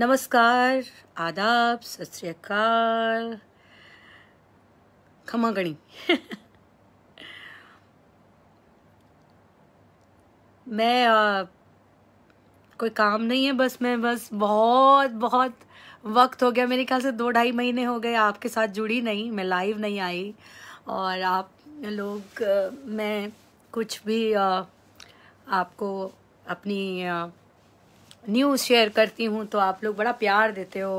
नमस्कार आदाब सत खमा गणी मैं आ, कोई काम नहीं है बस मैं बस बहुत बहुत वक्त हो गया मेरे ख्याल से दो ढाई महीने हो गए आपके साथ जुड़ी नहीं मैं लाइव नहीं आई और आप लोग मैं कुछ भी आ, आपको अपनी आ, न्यूज़ शेयर करती हूँ तो आप लोग बड़ा प्यार देते हो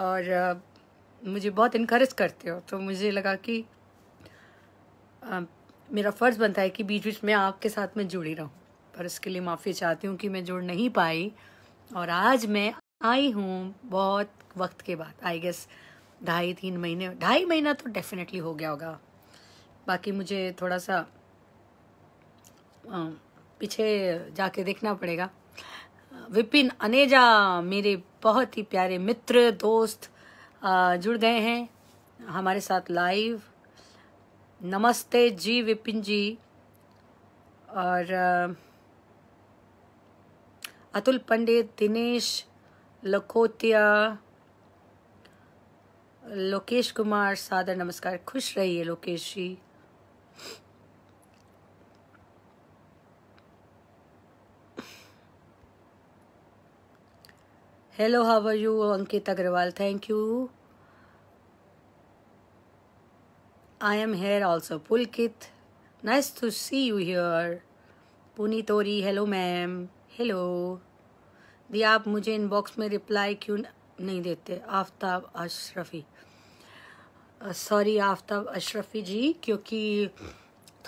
और मुझे बहुत इनक्रेज करते हो तो मुझे लगा कि आ, मेरा फ़र्ज़ बनता है कि बीच बीच में आपके साथ में जुड़ी रहूँ पर इसके लिए माफ़ी चाहती हूँ कि मैं जुड़ नहीं पाई और आज मैं आई हूँ बहुत वक्त के बाद आई गेस ढाई तीन महीने ढाई महीना तो डेफिनेटली हो गया होगा बाकी मुझे थोड़ा सा पीछे जाके देखना पड़ेगा विपिन अनेजा मेरे बहुत ही प्यारे मित्र दोस्त जुड़ गए हैं हमारे साथ लाइव नमस्ते जी विपिन जी और अतुल पंडित दिनेश लखोतिया लोकेश कुमार सादर नमस्कार खुश रहिए Lokesh ji hello how are you Ankit Agrawal thank you I am here also Pulkit nice to see you here पुनी तोरी हेलो मैम हेलो दी आप मुझे इनबॉक्स में रिप्लाई क्यों नहीं देते आफ्ताब अशरफी सॉरी आफ्ताब अशरफी जी क्योंकि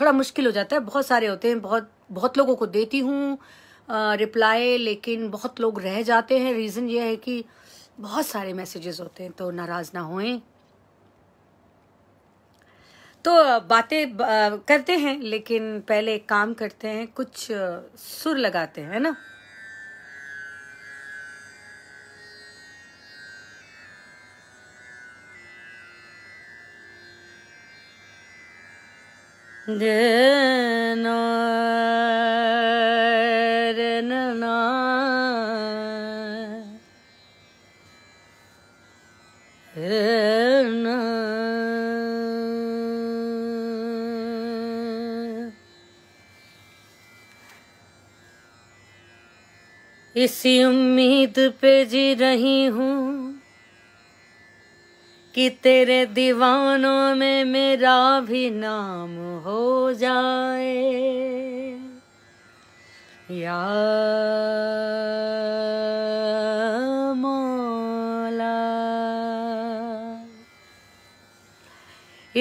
थोड़ा मुश्किल हो जाता है बहुत सारे होते हैं बहुत बहुत लोगों को देती हूँ रिप्लाई लेकिन बहुत लोग रह जाते हैं रीज़न ये है कि बहुत सारे मैसेजेस होते हैं तो नाराज़ ना होएं तो बातें करते हैं लेकिन पहले काम करते हैं कुछ सुर लगाते हैं ना देना शरणना इसी उम्मीद पे जी रही हूँ कि तेरे दीवानों में मेरा भी नाम हो जाए मौला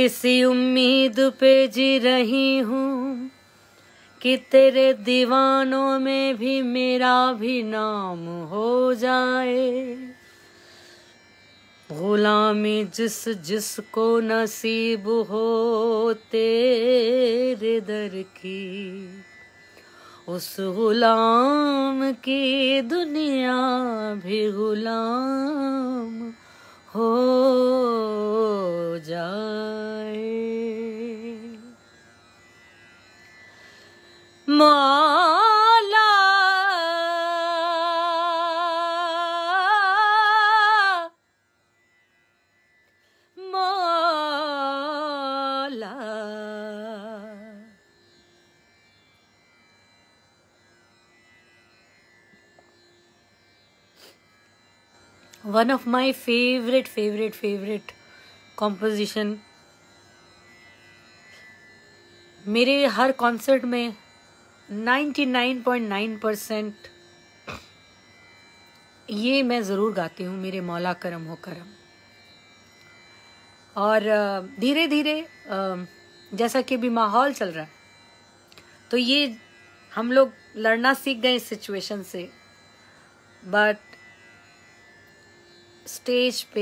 इसी उम्मीद पे जी रही हूँ कि तेरे दीवानों में भी मेरा भी नाम हो जाए गुलामी जिस जिस को नसीब हो तेरे दर की उस गुलाम की दुनिया भी गुलाम हो जाए मां one of my favourite favourite favourite composition मेरे हर कॉन्सर्ट में 99.9 परसेंट ये मैं ज़रूर गाती हूँ मेरे मौला करम हो करम और धीरे धीरे जैसा कि भी माहौल चल रहा है तो ये हम लोग लड़ना सीख गए इस सिचुएशन से बट स्टेज पे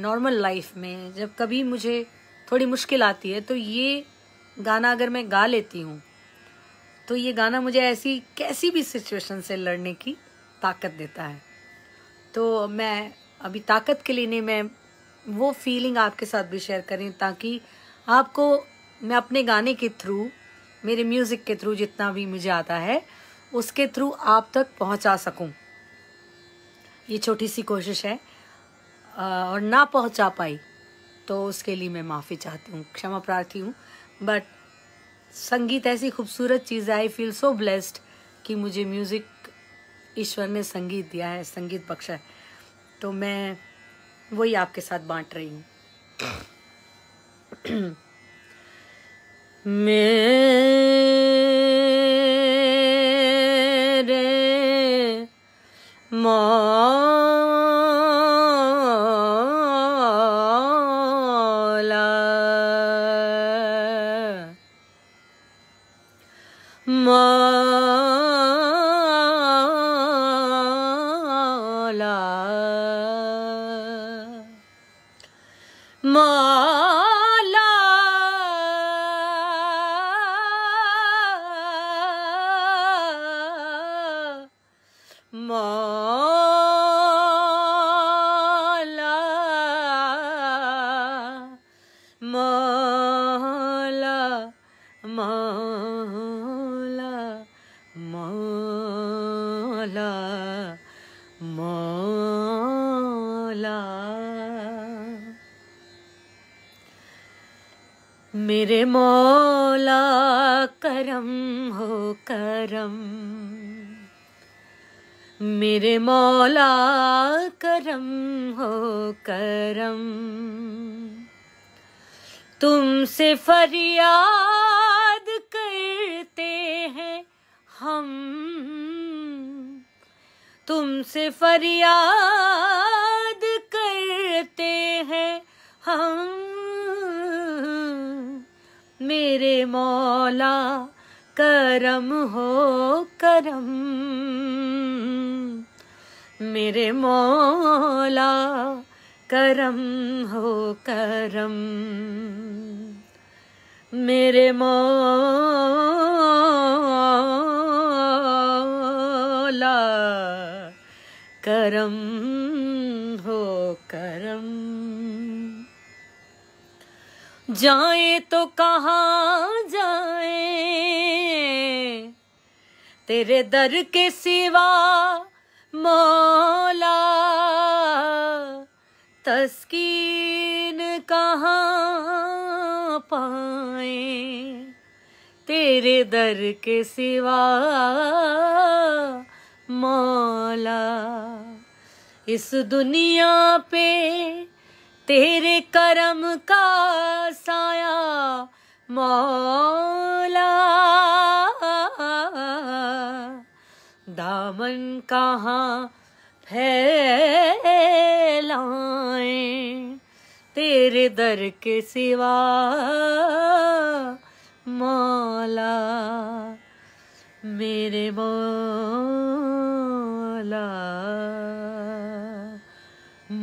नॉर्मल लाइफ में जब कभी मुझे थोड़ी मुश्किल आती है तो ये गाना अगर मैं गा लेती हूँ तो ये गाना मुझे ऐसी कैसी भी सिचुएशन से लड़ने की ताकत देता है तो मैं अभी ताकत के लिए नहीं मैं वो फीलिंग आपके साथ भी शेयर करें ताकि आपको मैं अपने गाने के थ्रू मेरे म्यूज़िक के थ्रू जितना भी मुझे आता है उसके थ्रू आप तक पहुंचा सकूं ये छोटी सी कोशिश है और ना पहुंचा पाई तो उसके लिए मैं माफ़ी चाहती हूँ क्षमा प्रार्थी हूँ बट संगीत ऐसी खूबसूरत चीज़ है आई फील सो ब्लेस्ड कि मुझे म्यूज़िक ईश्वर ने संगीत दिया है संगीत बख्शा है तो मैं वही आपके साथ बांट रही हूँ मैं से फरियाद करते हैं हम तुमसे फरियाद करते हैं हम मेरे मौला करम हो करम मेरे मौला करम हो करम मेरे मौला करम हो करम जाए तो कहाँ जाए तेरे दर के सिवा मौला तस्कीन कहाँ आए तेरे दर के सिवा मौला इस दुनिया पे तेरे करम का साया मौला दामन कहाँ फैलाएं तेरे दर के सिवा मौला मेरे मौला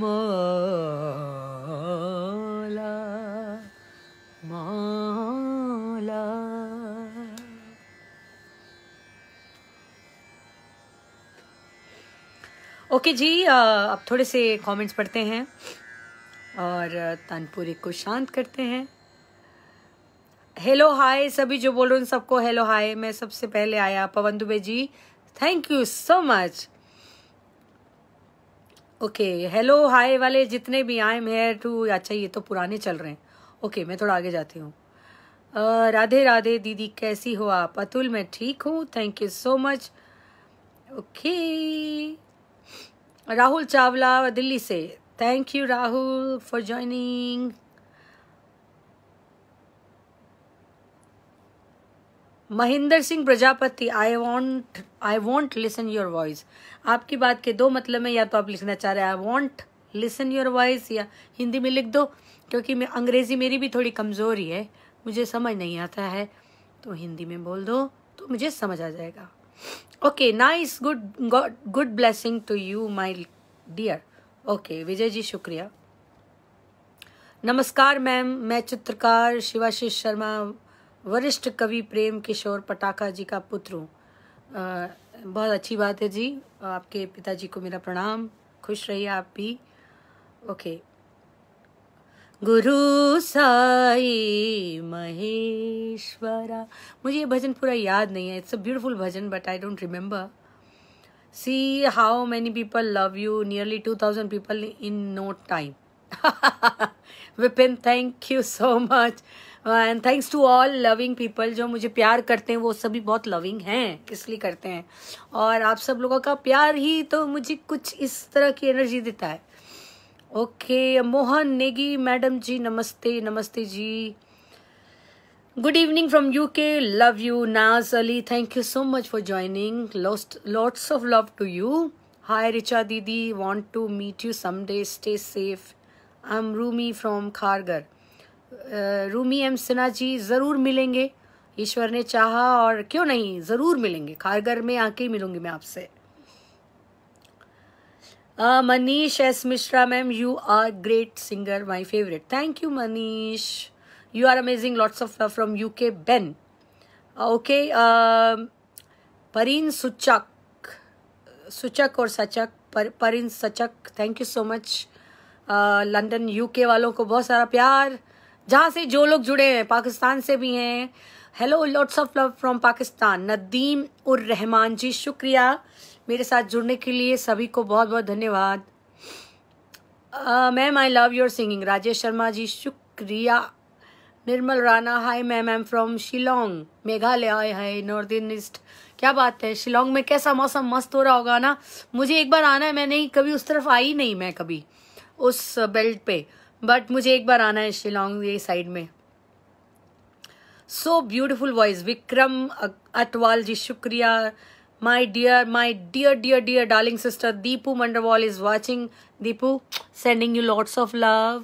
मौला मौला ओके जी अब थोड़े से कमेंट्स पढ़ते हैं और तानपुरी को शांत करते हैं हेलो हाय सभी जो बोल रहे हैं सबको हेलो हाय मैं सबसे पहले आया Pawan Dubey ji thank you so much okay hello hi वाले जितने भी आए मेयर टू अच्छा ये तो पुराने चल रहे हैं ओके okay, मैं थोड़ा आगे जाती हूँ राधे राधे दीदी कैसी हो आप अतुल मैं ठीक हूँ thank you so much okay Rahul Chawla Delhi से Thank you, Rahul, for joining. Mahendra Singh Prajapati I want I want listen your voice आपकी बात के दो मतलब है या तो आप लिखना चाह रहे हैं I want listen your voice या हिंदी में लिख दो क्योंकि मैं अंग्रेज़ी मेरी भी थोड़ी कमज़ोरी है मुझे समझ नहीं आता है तो हिंदी में बोल दो तो मुझे समझ आ जाएगा okay nice good good blessing to you my dear okay Vijay ji शुक्रिया नमस्कार मैम मैं चित्रकार शिवाशीष शर्मा वरिष्ठ कवि प्रेम किशोर पटाखा जी का पुत्र हूँ बहुत अच्छी बात है जी आपके पिताजी को मेरा प्रणाम खुश रहिए आप भी ओके गुरु साई महेश्वरा मुझे ये भजन पूरा याद नहीं है it's a beautiful bhajan but I don't remember see how many people love you nearly 2000 people in no time Vipin thank you so much and thanks to all loving people जो मुझे प्यार करते हैं वो सभी बहुत लविंग हैं इसलिए करते हैं और आप सब लोगों का प्यार ही तो मुझे कुछ इस तरह की एनर्जी देता है okay okay, Mohan Negi madam ji नमस्ते नमस्ते जी good evening from U K love you Naaz Ali thank you so much for joining lots of love to you hi Richa didi want to meet you some day stay safe I am Rumi from Kharghar Rumi M Sinha ji जरूर मिलेंगे ईश्वर ने चाहा और क्यों नहीं जरूर मिलेंगे खारगर में आके ही मिलूंगी मैं आपसे Manish S Mishra ma'am you are great singer my favourite thank you Manish you are amazing lots of love from uk ben uh, okay um, parin suchak Suchak और सचक पर Parin Suchak thank you so much London UK वालों को बहुत सारा प्यार जहाँ से जो लोग जुड़े हैं पाकिस्तान से भी हैं hello lots of love from Pakistan Nadeem ur Rahman जी शुक्रिया मेरे साथ जुड़ने के लिए सभी को बहुत बहुत धन्यवाद ma'am I love your singing Rajesh Sharma ji शुक्रिया Nirmal Rana hi ma'am am from Shillong Meghalaya hi hi north east क्या बात है शिलोंग में कैसा मौसम मस्त हो रहा होगा ना मुझे एक बार आना है मैं नहीं कभी उस तरफ आई नहीं मैं कभी उस बेल्ट पे बट मुझे एक बार आना है शिलोंग ये साइड में so beautiful voice Vikram Atwal ji शुक्रिया my dear my dear dear dear darling sister Deepu Mandarwal is watching Deepu sending you lords of love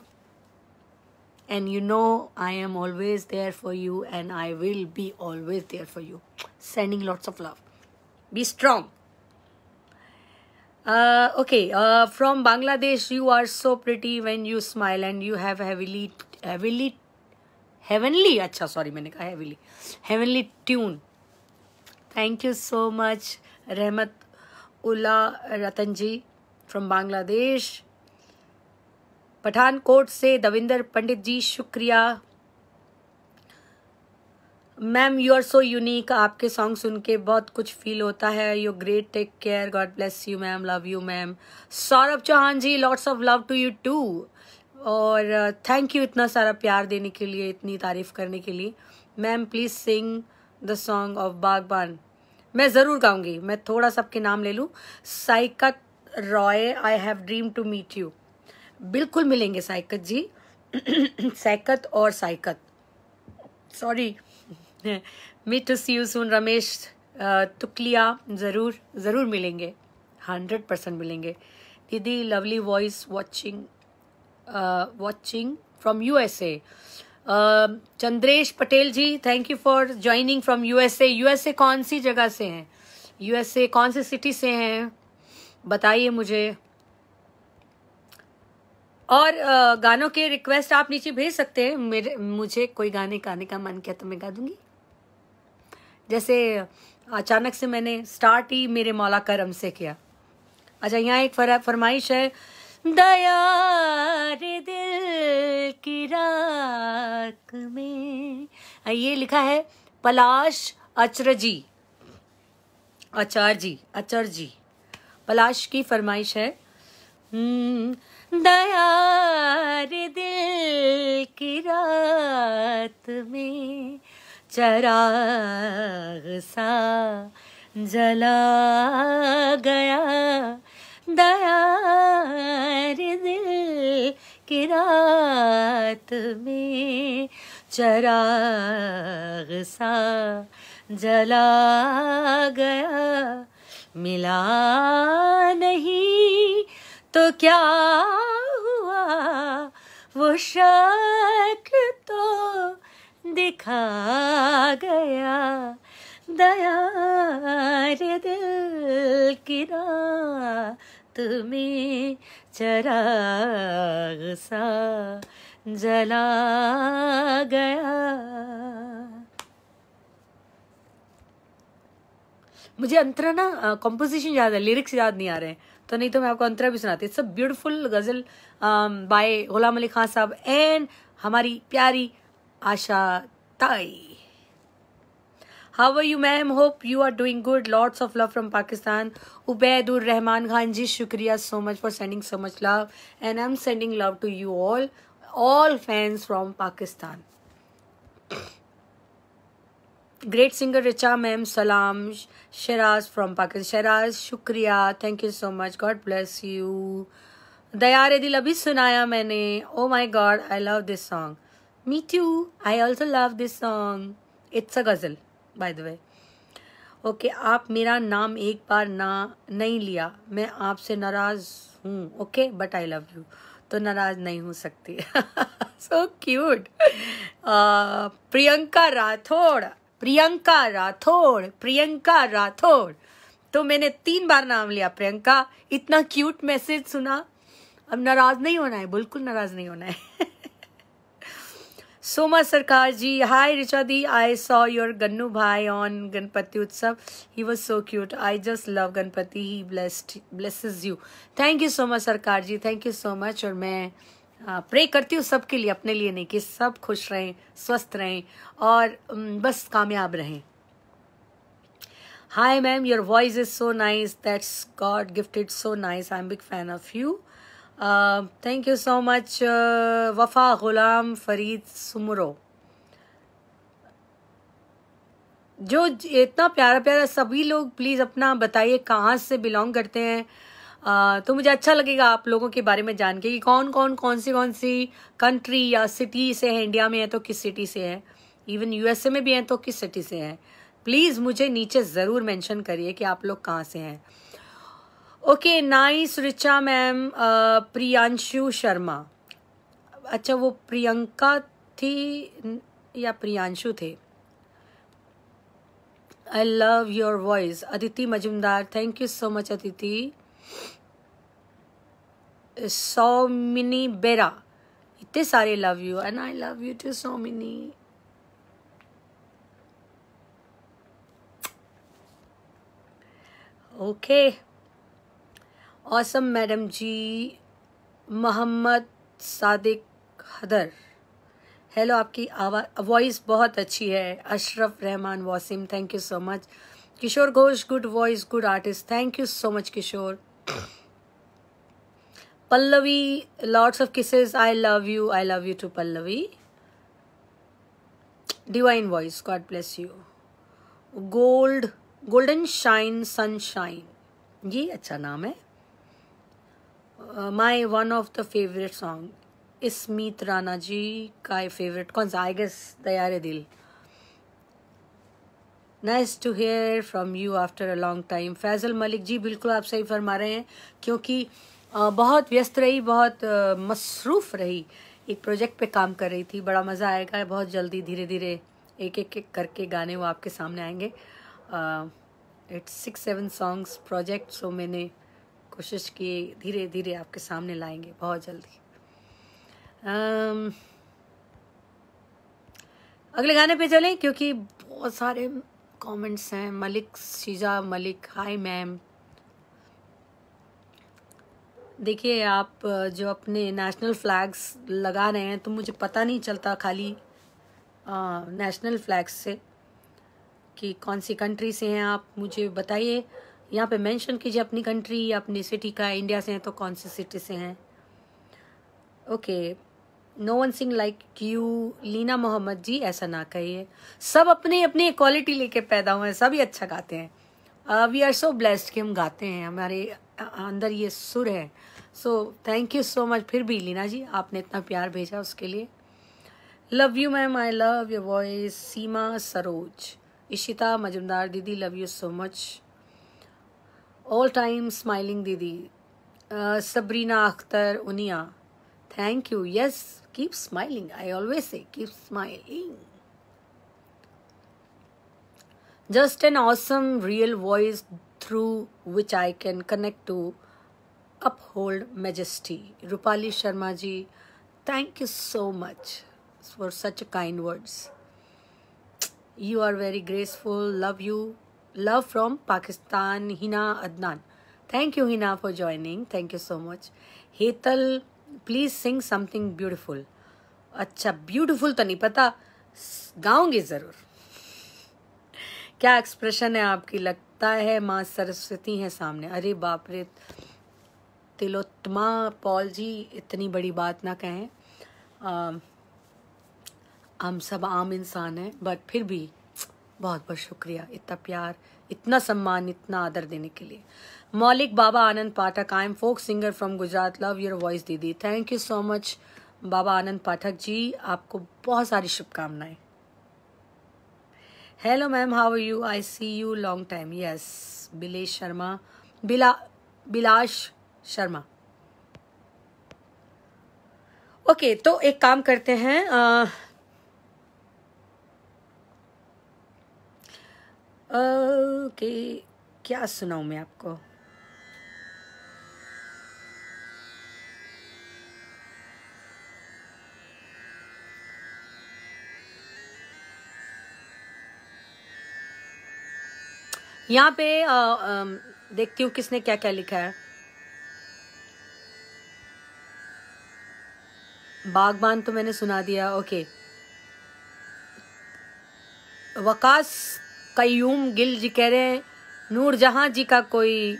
And you know, I am always there for you and I will be always there for you. Sending lots of love. Be strong. Uh, okay, uh, from Bangladesh, you are so pretty when you smile and you have heavily, heavily, heavenly, acha, sorry, I कहा heavily, heavenly tune. Thank you so much, Rahmat Ula Ratanji from Bangladesh. Pathankot से दविंदर पंडित जी शुक्रिया ma'am you are so unique आपके song सुन के बहुत कुछ feel होता है you great take care God bless you ma'am love you ma'am Saurabh Chauhan ji lots of love to you too और थैंक uh, यू इतना सारा प्यार देने के लिए इतनी तारीफ करने के लिए ma'am please sing the song of Baghban मैं ज़रूर गाऊंगी मैं थोड़ा सा आपके नाम ले लूँ Saikat Roy I have dream to meet you बिल्कुल मिलेंगे साइकत जी साइकत और Saikat sorry me to see you सुन रमेश तुकलिया ज़रूर ज़रूर मिलेंगे हंड्रेड परसेंट मिलेंगे दीदी lovely voice watching watching from U S A Chandresh Patel ji thank you for joining from U S A U S A कौन सी जगह से हैं यू एस ए कौन सी सिटी से हैं बताइए मुझे और गानों के रिक्वेस्ट आप नीचे भेज सकते हैं मेरे मुझे कोई गाने गाने का मन किया तो मैं गा दूंगी जैसे अचानक से मैंने स्टार्ट ही मेरे मौला करम से किया अच्छा यहाँ एक फरमाइश है दया रे दिल की राख में ये लिखा है पलाश अचर जी अचार जी अचर जी पलाश की फरमाइश है हम्म, दयार दिल की रात में चराग सा जला गया दयार दिल की रात में चराग सा जला गया मिला नहीं तो क्या हुआ वो शक तो दिखा गया दया रे दिल की तुम्हें चरा चराग सा जला गया मुझे अंतरा ना कॉम्पोजिशन याद है लिरिक्स याद नहीं आ रहे हैं तो नहीं तो मैं आपको अंतरा भी सुनाती it's a beautiful ghazal by Ghulam Ali Khan sahab and हमारी प्यारी Asha Tai how are you ma'am hope you are doing good lords of love from Pakistan Ubaidur Rahman Khan ji शुक्रिया so much for sending so much love and I am sending love to you all all fans from Pakistan great singer Richa ma'am सलाम Sharaz from Pakistan Sharaz शुक्रिया thank you so much God bless you दया रे दिल अभी सुनाया मैंने oh my God I love this song me too I also love this song it's a ghazal by the way okay आप मेरा नाम एक बार ना नहीं लिया मैं आपसे नाराज़ हूँ okay but I love you तो नाराज़ नहीं हो सकती so cute uh, Priyanka Rathore Priyanka Rathore Priyanka Rathore तो मैंने तीन बार नाम लिया प्रियंका इतना क्यूट मैसेज सुना अब नाराज नहीं होना है बिल्कुल नाराज नहीं होना है Soma Sarkar ji hi Richa di I saw your Gannu भाई on Ganpati Utsav he was so cute I just love Ganpati he blessed blesses you thank you Soma Sarkar ji thank you so much और मैं प्रे हाँ, करती हूँ सबके लिए अपने लिए नहीं कि सब खुश रहें स्वस्थ रहें और बस कामयाब रहें hi ma'am your voice is so nice that's God gifted so nice I am big fan of you thank you so much Wafa Ghulam Farid सुमरो जो इतना प्यारा प्यारा सभी लोग प्लीज़ अपना बताइए कहाँ से बिलोंग करते हैं तो मुझे अच्छा लगेगा आप लोगों के बारे में जान के कि कौन कौन कौन सी कौन सी कंट्री या सिटी से है इंडिया में है तो किस सिटी से है इवन यूएसए में भी हैं तो किस सिटी से हैं प्लीज़ मुझे नीचे ज़रूर मेंशन करिए कि आप लोग कहाँ से हैं okay nice Richa ma'am Priyanshu Sharma अच्छा वो प्रियंका थी या प्रियांशु थे I love your voice Aditi Majumdar thank you so much Aditi Somini Bera इतने सारे love you and I love you too Somini okay awesome madam ji Mohammad Sadiq Hadar hello आपकी आवाज़ वॉइस बहुत अच्छी है Ashraf Rahman Wasim thank you so much Kishore Ghosh good voice good artist thank you so much Kishore Pallavi, lots of kisses. I love you. I love you too, Pallavi. Divine voice. God bless you. Gold, golden shine, sunshine. ये अच्छा नाम है my one of the favourite song Smit Rana ji का favourite कौन सा I guess दया दिल nice to hear from you after a long time Faizal Malik ji बिल्कुल आप सही फरमा रहे हैं क्योंकि बहुत व्यस्त रही बहुत मसरूफ़ रही एक प्रोजेक्ट पे काम कर रही थी बड़ा मज़ा आएगा बहुत जल्दी धीरे धीरे एक एक एक करके गाने वो आपके सामने आएंगे it's six seven songs project so मैंने कोशिश की धीरे धीरे आपके सामने लाएंगे बहुत जल्दी um, अगले गाने पे चलें क्योंकि बहुत सारे कमेंट्स हैं मलिक शीजा मलिक हाय मैम देखिए आप जो अपने नेशनल फ्लैग्स लगा रहे हैं तो मुझे पता नहीं चलता खाली आ, नेशनल फ्लैग्स से कि कौन सी कंट्री से हैं आप मुझे बताइए यहाँ पे मेंशन कीजिए अपनी कंट्री या अपनी सिटी का इंडिया से हैं तो कौन सी सिटी से हैं okay no one sing like you Leena Mohammad ji ऐसा ना कहिए सब अपने अपने क्वालिटी लेके पैदा हुए हैं सभी अच्छा गाते हैं वी आर सो ब्लेस्ड कि हम गाते हैं हमारे uh, अंदर ये सुर है so thank you so much फिर भी लीना जी आपने इतना प्यार भेजा उसके लिए love you ma'am I love your voice Seema Saroj Ishita Majumdar didi love you so much all time smiling didi uh, Sabrina Akhtar Uniya thank you yes Keep smiling. I always say, keep smiling. Just an awesome real voice through which I can connect to uphold majesty. Rupali Sharma ji, thank you so much for such kind words. You are very graceful. Love you. Love from Pakistan, Hina Adnan. Thank you, Hina, for joining. Thank you so much. Hetal please sing something beautiful अच्छा beautiful तो नहीं पता गाऊंगी ज़रूर क्या expression है आपकी लगता है माँ सरस्वती है सामने अरे बाप रे तिलोत्तमा पॉल जी इतनी बड़ी बात ना कहें आ, हम सब आम इंसान हैं बट फिर भी बहुत बहुत शुक्रिया इतना प्यार इतना सम्मान इतना आदर देने के लिए Maulik Baba Anand Pathak I am folk singer from Gujarat love your voice didi thank you so much Baba Anand Pathak ji आपको बहुत सारी शुभकामनाएं hello ma'am how are you I see you long time yes Bilesh Sharma Bila Bilash Sharma okay okay, तो एक काम करते हैं आ, ओके okay, क्या सुनाऊं मैं आपको यहाँ पे आ, आ, देखती हूँ किसने क्या क्या लिखा है बागबान तो मैंने सुना दिया ओके वकास कयूम गिल जी कह रहे हैं जहां जी का कोई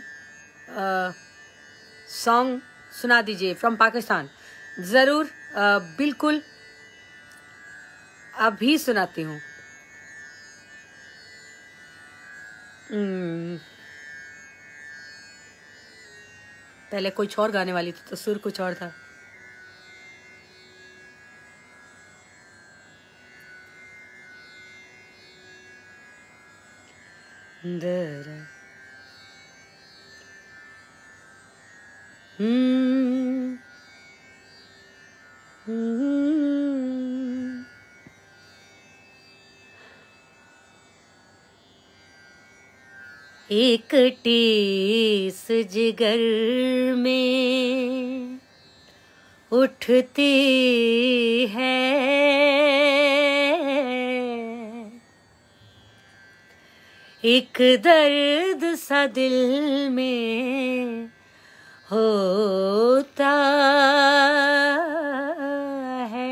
सॉन्ग सुना दीजिए फ्रॉम पाकिस्तान ज़रूर बिल्कुल अभी सुनाती हूँ हम्म। पहले कुछ और गाने वाली थी तो सुर कुछ और था हम्म, हम्म। एक टीस जिगर में उठती है एक दर्द सा दिल में होता है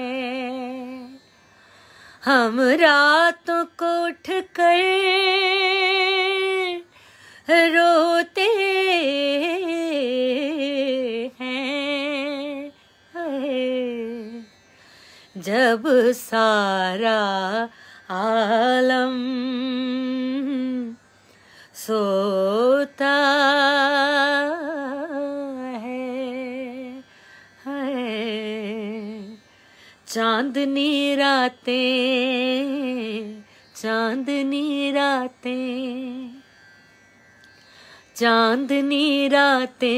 हम रातों को उठ कर रोते हैं जब सारा आलम सोता है, है। चांदनी रातें चांदनी रातें चांदनी रातें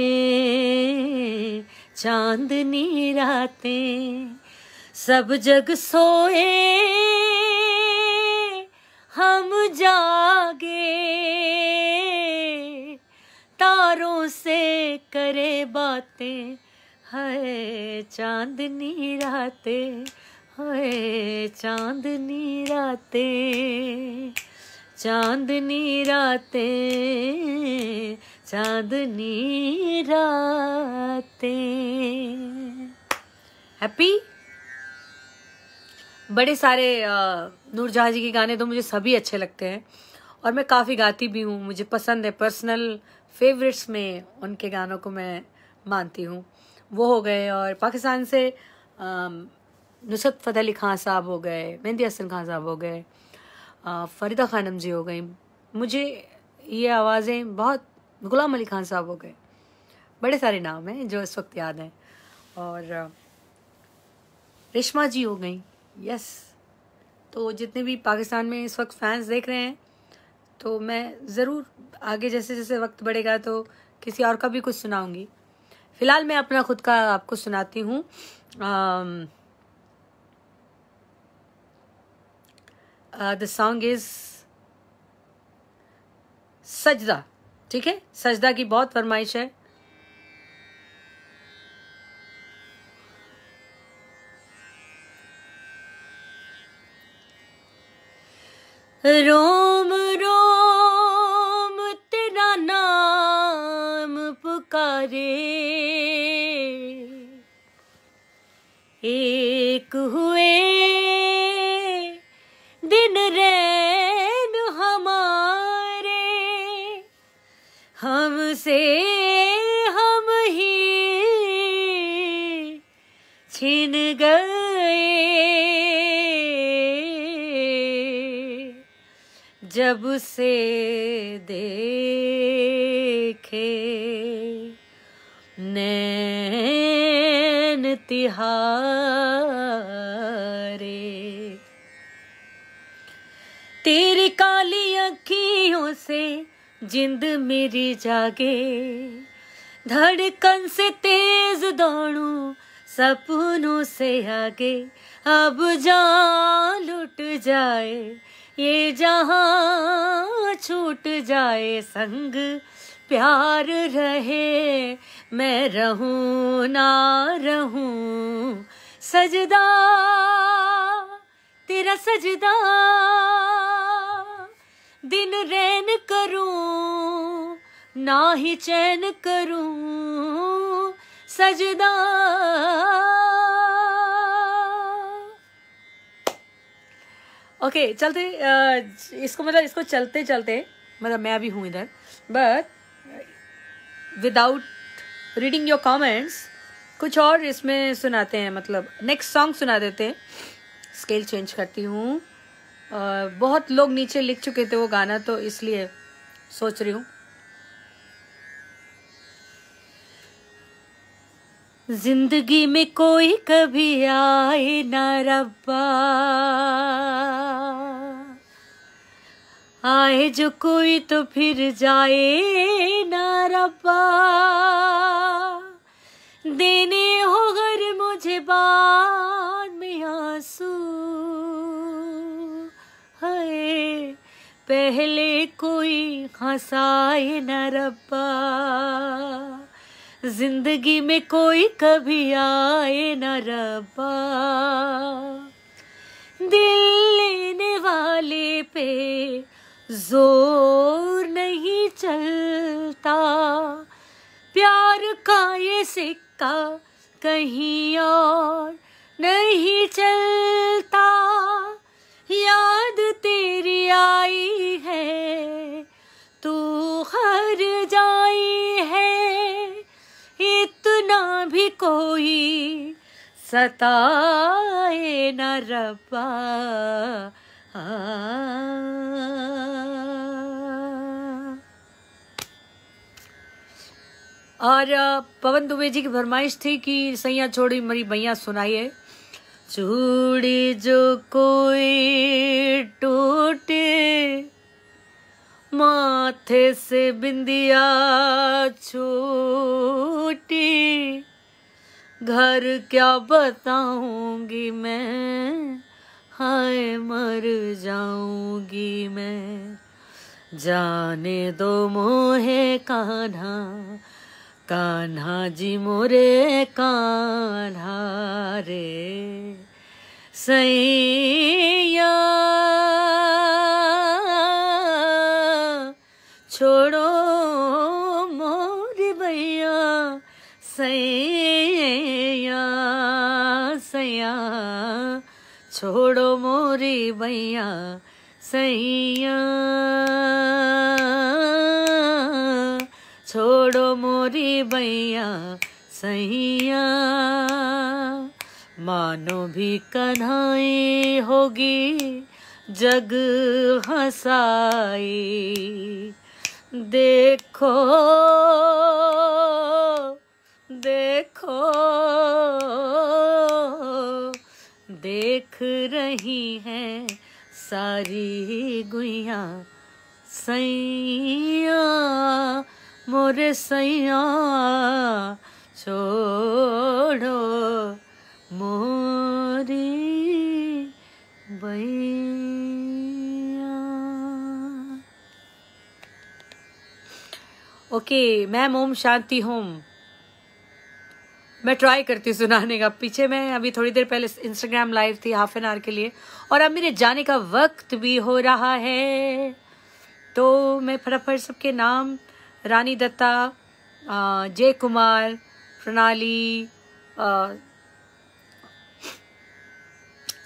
चांदनी रातें सब जग सोए हम जागे तारों से करे बातें है चांदनी रातें है चांदनी रातें चांदनी रातें चांदनी रातें हैप्पी बड़े सारे नूरजहाँ जी के गाने तो मुझे सभी अच्छे लगते हैं और मैं काफ़ी गाती भी हूँ मुझे पसंद है पर्सनल फेवरेट्स में उनके गानों को मैं मानती हूँ वो हो गए और पाकिस्तान से नुसरत फ़तेह अली खान साहब हो गए मेहंदी हसन खान साहब हो गए फरीदा खानम जी हो गई मुझे ये आवाज़ें बहुत गुलाम अली खान साहब हो गए बड़े सारे नाम हैं जो इस वक्त याद हैं और रेशमा जी हो गई यस तो जितने भी पाकिस्तान में इस वक्त फैंस देख रहे हैं तो मैं ज़रूर आगे जैसे जैसे वक्त बढ़ेगा तो किसी और का भी कुछ सुनाऊंगी फ़िलहाल मैं अपना खुद का आपको सुनाती हूँ द सॉन्ग इज सजदा ठीक है सजदा की बहुत फरमाइश है रोम रोम तेरा नाम पुकारे एक हुए जब से देखे नैन तिहारे तेरी काली अखियों से जिंद मेरी जागे धड़कन से तेज दौड़ू सपनों से आगे अब जान लुट जाए ये जहाँ छूट जाए संग प्यार रहे मैं रहूं ना रहूं सजदा तेरा सजदा दिन रैन करूं ना ही चैन करूं सजदा ओके okay, चलते इसको मतलब इसको चलते चलते मतलब मैं अभी हूँ इधर but without reading your comments कुछ और इसमें सुनाते हैं मतलब नेक्स्ट सॉन्ग सुना देते हैं स्केल चेंज करती हूँ बहुत लोग नीचे लिख चुके थे वो गाना तो इसलिए सोच रही हूँ जिंदगी में कोई कभी आए ना रब्बा आए जो कोई तो फिर जाए ना रब्बा देने हो गर मुझे बाद में आंसू है पहले कोई हंसाए न रब्बा जिंदगी में कोई कभी आए न रब्बा दिल लेने वाले पे जोर नहीं चलता प्यार का ये सिक्का कहीं और नहीं चलता याद तेरी आई है तू हर जाई है इतना भी कोई सताए न रब्बा आ हाँ। और पवन दुबे जी की फरमाइश थी कि सैया छोड़ी मरी भैया सुनाइए चूड़ी जो कोई टूटे माथे से बिंदिया छूटी घर क्या बताऊंगी मैं हाय मर जाऊंगी मैं जाने दो मोहे कहना कान्हा जी मोरे कान्हा रे सैया छोड़ो मोरी भैया सैया सैया छोड़ो मोरी भैया सैया रे भैया सैया मानो भी कन्हई होगी जग हसाई देखो देखो देख रही है सारी गुइया सैया मोरे सैया छोड़ो मोरी बैया ओके मैम ओम शांति होम मैं ट्राई करती हूँ सुनाने का पीछे मैं अभी थोड़ी देर पहले इंस्टाग्राम लाइव थी हाफ एन आवर के लिए और अब मेरे जाने का वक्त भी हो रहा है तो मैं फटाफट सबके नाम रानी दत्ता जय कुमार प्रणाली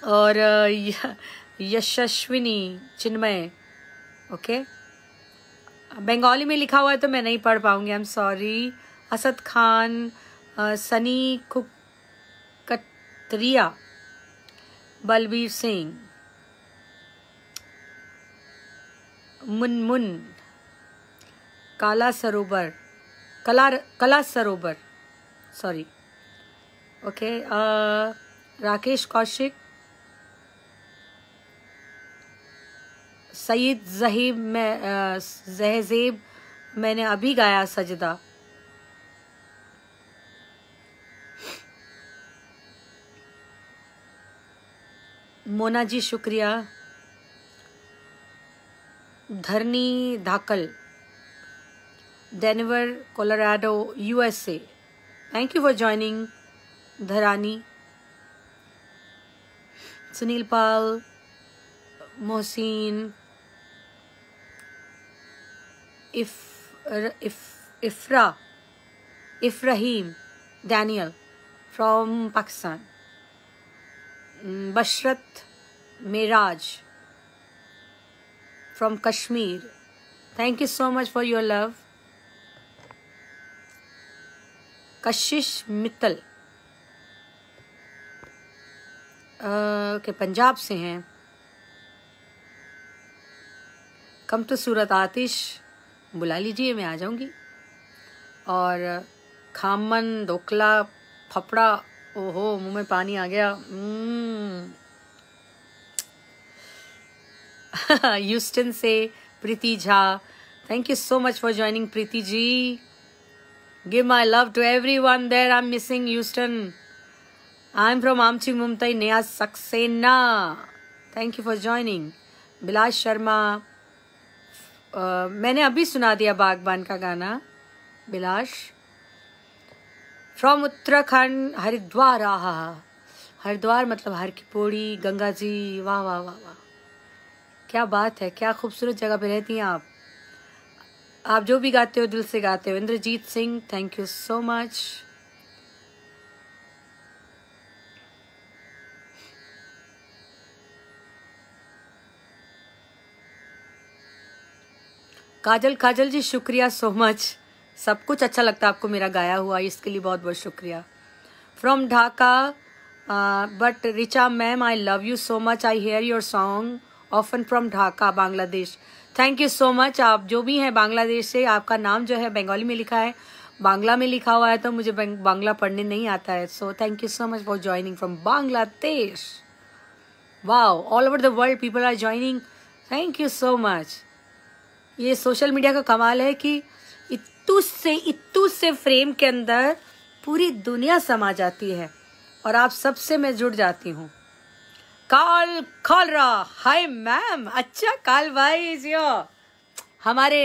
और यशस्विनी चिन्मय ओके बंगाली में लिखा हुआ है तो मैं नहीं पढ़ पाऊंगी I am sorry Asad Khan Sunny Kukatriya Balbir Singh मुन Kala Sarovar Kala Kala Sarovar sorry okay uh, Rakesh Kaushik Saeed Jahib मैं uh, जहजेब मैंने अभी गाया सजदा मोना जी शुक्रिया Dharni Dhakal Denver Colorado USA thank you for joining Dharani Sunil Pal Mohsin इफ इफ Ifra Ifrahim Daniel from Pakistan Basharat Meraj from Kashmir thank you so much for your love Kashish Mittal के पंजाब से हैं कम तो सूरत आतिश बुला लीजिए मैं आ जाऊंगी और खामन ढोकला फपड़ा ओहो मुंह में पानी आ गया हम्म। यूस्टन से Preeti Jha thank you so much for joining Preeti ji Give my love to everyone there. I'm missing Houston. I'm from Amching Mumtai Neha Saxena. Thank you for joining. Bilash Sharma. Uh, मैंने अभी सुना दिया बागबान का गाना बिलाश फ्रॉम उत्तराखंड हरिद्वार आहा हरिद्वार मतलब हर की पौड़ी गंगा जी वाह वाह वाह वाह क्या बात है क्या खूबसूरत जगह पे रहती हैं आप आप जो भी गाते हो दिल से गाते हो Inderjit Singh thank you so much Kajal Kajal ji शुक्रिया सो मच सब कुछ अच्छा लगता है आपको मेरा गाया हुआ इसके लिए बहुत बहुत शुक्रिया from Dhaka but Richa ma'am I love you so much I hear your song often from Dhaka Bangladesh thank you so much आप जो भी हैं बांग्लादेश से आपका नाम जो है बंगाली में लिखा है बांग्ला में लिखा हुआ है तो मुझे बांग्ला पढ़ने नहीं आता है so thank you so much for joining from Bangladesh wow all over the world people are joining thank you so much ये सोशल मीडिया का कमाल है कि इतू से इतू से फ्रेम के अंदर पूरी दुनिया समा जाती है और आप सबसे मैं जुड़ जाती हूँ काल कॉलरा हाय मैम अच्छा काल भाई इज हमारे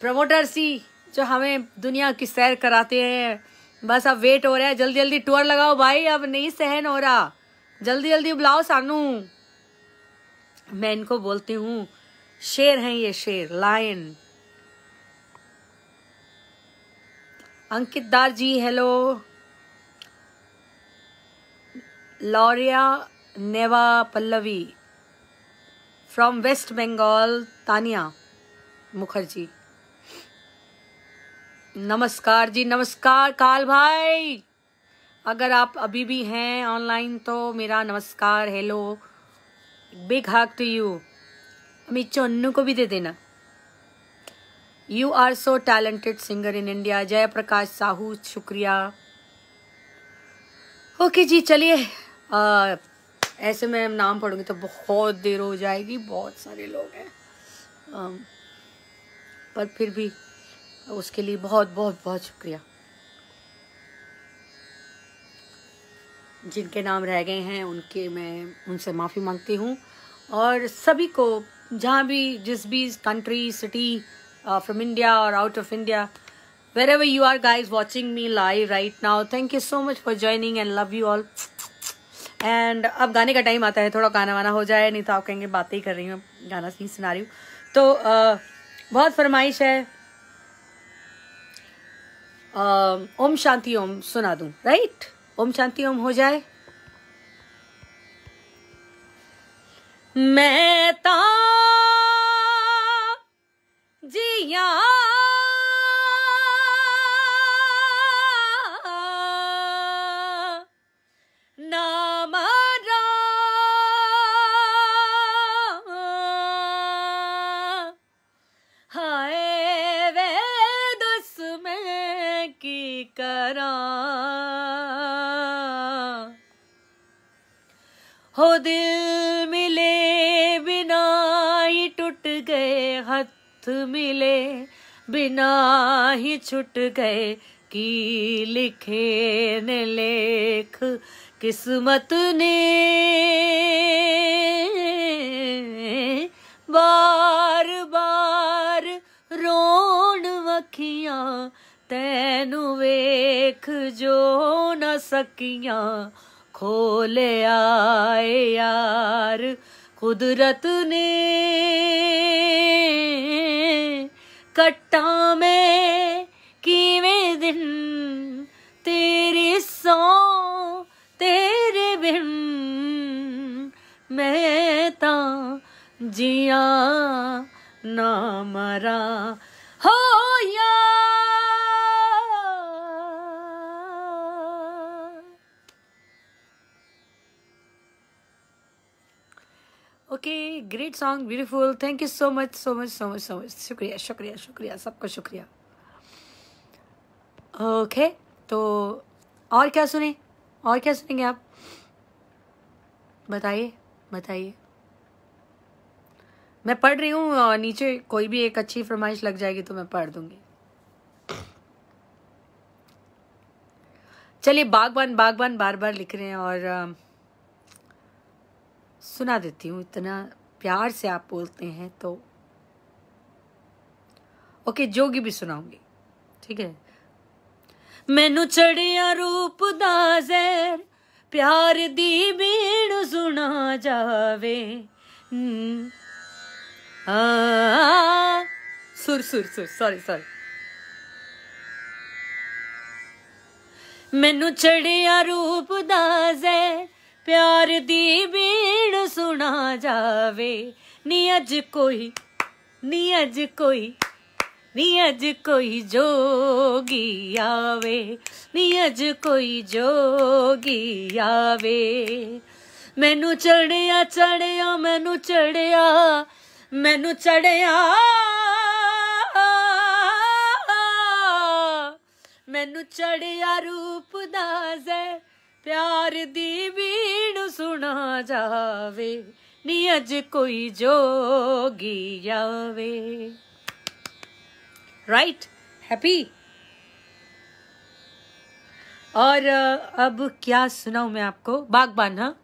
प्रमोटर सी जो हमें दुनिया की सैर कराते हैं बस अब वेट हो रहा है जल्दी जल्दी टूर लगाओ भाई अब नहीं सहन हो रहा जल्दी जल्दी बुलाओ सानू मैं इनको बोलती हूँ शेर हैं ये शेर लायन अंकित दार जी हेलो लॉरिया नेवा पल्लवी फ्रॉम वेस्ट बंगाल तानिया मुखर्जी नमस्कार जी नमस्कार काल भाई अगर आप अभी भी हैं ऑनलाइन तो मेरा नमस्कार hello big hug to you Amit Chaunu को भी दे देना you are so talented singer in India Jayprakash Sahu शुक्रिया ओके जी चलिए ऐसे मैं नाम पढ़ूंगी तो बहुत देर हो जाएगी बहुत सारे लोग हैं पर फिर भी उसके लिए बहुत बहुत बहुत शुक्रिया जिनके नाम रह गए हैं उनके मैं उनसे माफ़ी मांगती हूँ और सभी को जहाँ भी जिस भी कंट्री सिटी फ्रॉम इंडिया और out of India wherever you are guys watching me live right now thank you so much for joining and love you all and अब गाने का टाइम आता है थोड़ा गाना वाना हो जाए नहीं तो आप कहेंगे बातें ही कर रही हूँ गाना ही सुना रही हूँ तो आ, बहुत फरमाइश है आ, ओम शांति ओम सुना दूँ राइट ओम शांति ओम हो जाए मैं ता जिया हो दिल मिले बिना ही टूट गए हथ मिले बिना ही छुट गए की लिखे न लेख किस्मत ने बार बार रोन वखियां तेनू वेख जो न सकियां खोल आए यार कुदरत ने कट्टा में कीवे दिन तेरे सौ तेरे बिन मैं ता जिया ना मरा हो या okay great song beautiful thank you so much so much so much so much शुक्रिया शुक्रिया शुक्रिया सबका शुक्रिया ओके okay, तो और क्या सुने और क्या सुनेंगे आप बताइए बताइए मैं पढ़ रही हूँ नीचे कोई भी एक अच्छी फरमाइश लग जाएगी तो मैं पढ़ दूंगी चलिए बागबान बागबान बार बार लिख रहे हैं और सुना देती हूँ इतना प्यार से आप बोलते हैं तो ओके जोगी भी सुनाऊंगी ठीक है मैनू चढ़िया रूप दा प्यार दी बीण सुना जावे हम्म। सुर सुर सुर सॉरी सॉरी ਮੈਨੂੰ चढ़िया रूप ਦਾ ਪਿਆਰ ਦੀ ਬੀੜ ਸੁਣਾ ਜਾਵੇ ਨੀ ਅੱਜ ਕੋਈ ਨੀ ਅੱਜ ਕੋਈ ਨੀ ਅੱਜ ਕੋਈ ਜੋਗੀ ਆਵੇ ਨੀ ਅੱਜ ਕੋਈ ਜੋਗੀ ਆਵੇ ਮੈਨੂੰ ਚੜਿਆ ਚੜਿਆ ਮੈਨੂੰ ਚੜਿਆ ਮੈਨੂੰ ਚੜਿਆ ਮੈਨੂੰ ਚੜਿਆ ਰੂਪ ਦਾ ਜ਼ੈ प्यार दी ਵੀਣ सुना जावे नी अज कोई जोगी आवे राइट हैप्पी और अब क्या सुनाऊ मैं आपको बागबान हाँ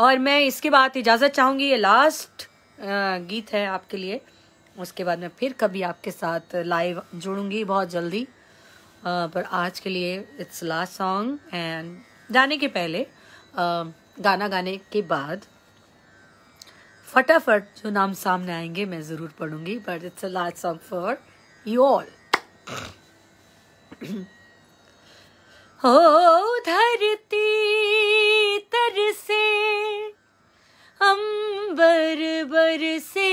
और मैं इसके बाद इजाज़त चाहूंगी ये लास्ट गीत है आपके लिए उसके बाद मैं फिर कभी आपके साथ लाइव जुड़ूंगी बहुत जल्दी पर आज के लिए इट्स लास्ट सॉन्ग एंड जाने के पहले गाना गाने के बाद फटाफट जो नाम सामने आएंगे मैं ज़रूर पढ़ूंगी but it's a last song for you all हो धरती तरसे अंबर बरसे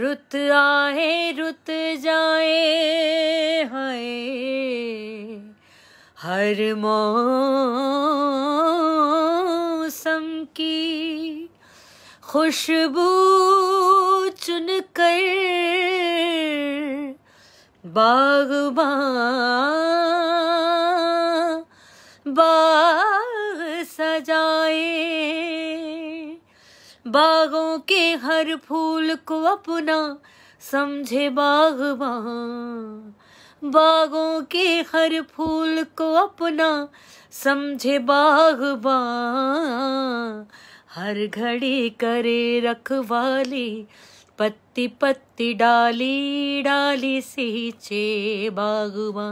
रुत आए रुत जाए हाय हर मौसम की खुशबू चुन कर बागबान बाग सजाए बागों के हर फूल को अपना समझे बागबान बागों के हर फूल को अपना समझे बागबान हर घड़ी करे रखवाली पत्ती पत्ति डाली डाली सींचे बागवा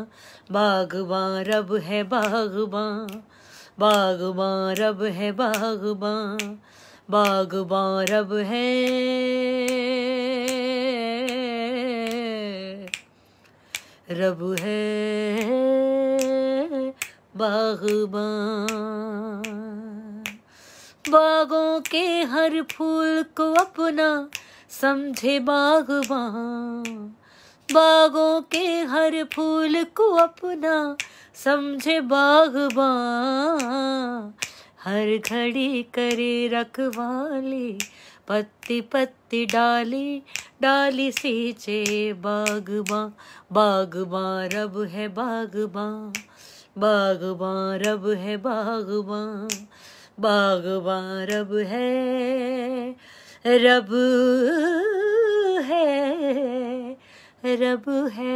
बागवा रब है बागवा बागवा रब है बागवा बागवा रब है रब है बागवा बागों के हर फूल को अपना समझे बागवान बागों के हर फूल को अपना समझे बागबान हर घड़ी करे रखवाली पत्ती पत्ती डाली डाली सींचे बागबा बागबा रब है बागबा बागबा रब है बागबा बागबा रब है रब है रब है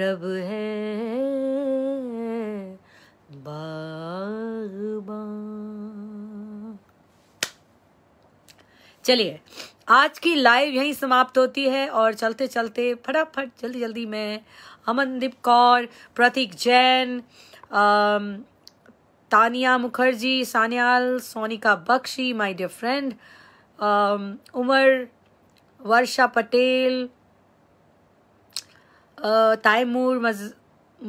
रब है चलिए आज की लाइव यहीं समाप्त होती है और चलते चलते फटाफट जल्दी जल्दी मैं Amandeep Kaur Prateek Jain Tania Mukherjee Sanyal Sonika Bakshi my dear friend Umar Varsha Patel uh, Taimur मज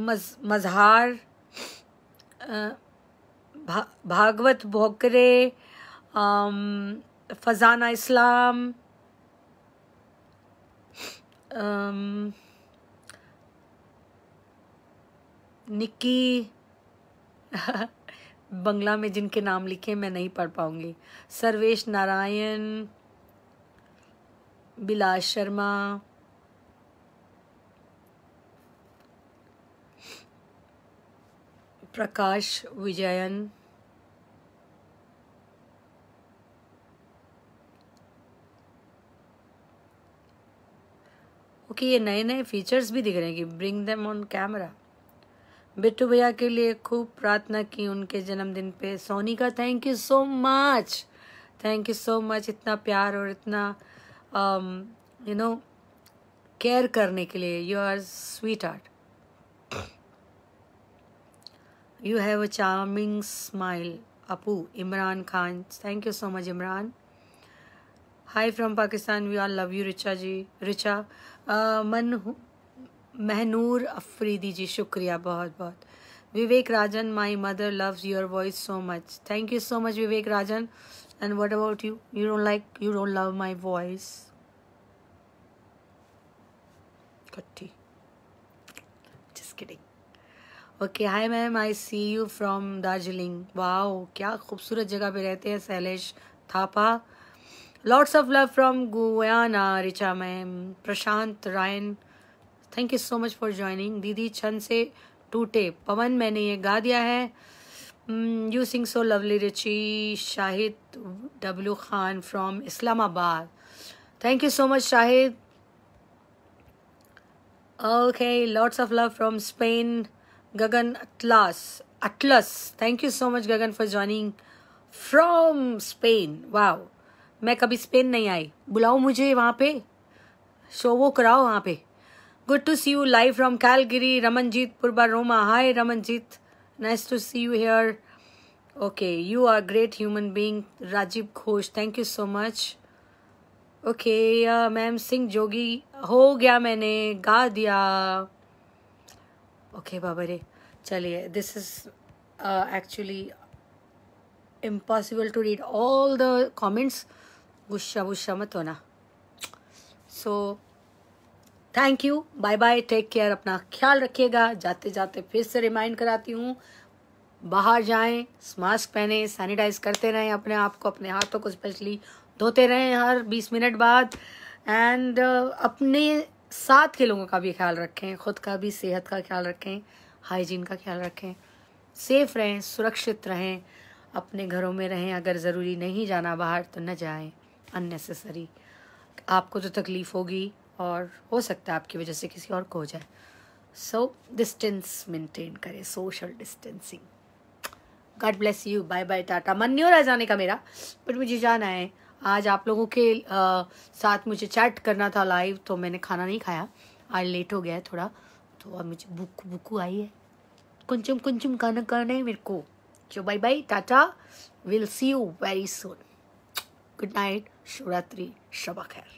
मज मजहार uh, भा, भागवत भोकरे um, फजाना इस्लाम um, निक्की बंगला में जिनके नाम लिखे मैं नहीं पढ़ पाऊंगी सर्वेश नारायण बिलास शर्मा प्रकाश विजयन ओके ये नए नए फीचर्स भी दिख रहे हैं कि bring them on camera Bittu भैया के लिए खूब प्रार्थना की उनके जन्मदिन पे सोनी का thank you so much thank you so much इतना प्यार और इतना यू नो केयर करने के लिए you are sweetheart you have a charming smile Apu Imran Khan thank you so much Imran hi from Pakistan we are love you Richa ji Richa uh, मन महनूर अफरीदी जी शुक्रिया बहुत बहुत Vivek Rajan my mother loves your voice so much thank you so much Vivek Rajan and what about you you don't like you don't love my voice कट्टी just kidding okay hi ma'am I see you from Darjeeling wow क्या खूबसूरत जगह पे रहते हैं Shailesh Thapa lords of love from Guyana Richa ma'am Prashant Rayan thank you so much for joining didi छन से टूटे पवन मैंने ये गा दिया है you sing so lovely Richi Shahid W Khan from Islamabad thank you so much Shahid okay lots of love from Spain Gagan Atlas Atlas thank you so much Gagan for joining from Spain wow मैं कभी स्पेन नहीं आई बुलाओ मुझे वहाँ पे शो वो कराओ वहाँ पे good to see you live from Calgary Ramanjit Purba Roma hi Ramanjit nice to see you here okay you are great human being Rajiv Ghosh thank you so much okay ma'am सिंह जोगी हो गया मैंने गा दिया ओके बाबा रे चलिए this is actually impossible to read all the comments गुस्सा गुस्सा मत होना so thank you bye bye take care अपना ख्याल रखिएगा जाते जाते फिर से रिमाइंड कराती हूँ बाहर जाएं मास्क पहने सैनिटाइज करते रहें अपने आप को अपने हाथों को स्पेशली धोते रहें हर 20 मिनट बाद एंड uh, अपने साथ के लोगों का भी ख्याल रखें खुद का भी सेहत का ख्याल रखें हाइजीन का ख्याल रखें सेफ रहें सुरक्षित रहें अपने घरों में रहें अगर ज़रूरी नहीं जाना बाहर तो न जाएं अननेसेसरी आपको जो तो तकलीफ़ होगी और हो सकता है आपकी वजह से किसी और को हो जाए सो डिस्टेंस मेंटेन करें social distancing God bless you bye bye tata मन नहीं हो रहा जाने का मेरा बट मुझे जाना है आज आप लोगों के आ, साथ मुझे चैट करना था लाइव तो मैंने खाना नहीं खाया आज लेट हो गया है थोड़ा तो अब मुझे भूख बुक आई है कुंचुम कुंचुम खाना खाना है मेरे को जो bye bye tata will see you very soon good night Shivratri Shaba खैर